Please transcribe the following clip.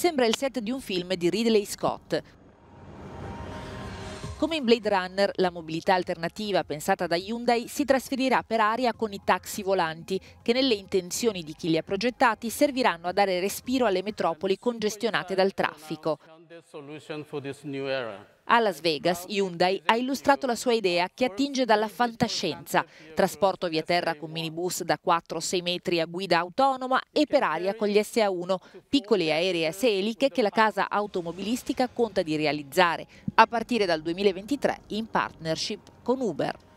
Sembra il set di un film di Ridley Scott. Come in Blade Runner, la mobilità alternativa pensata da Hyundai si trasferirà per aria con i taxi volanti, che nelle intenzioni di chi li ha progettati serviranno a dare respiro alle metropoli congestionate dal traffico. A Las Vegas, Hyundai ha illustrato la sua idea che attinge dalla fantascienza, trasporto via terra con minibus da 4-6 metri a guida autonoma e per aria con gli SA1, piccoli aerei a eliche che la casa automobilistica conta di realizzare, a partire dal 2023 in partnership con Uber.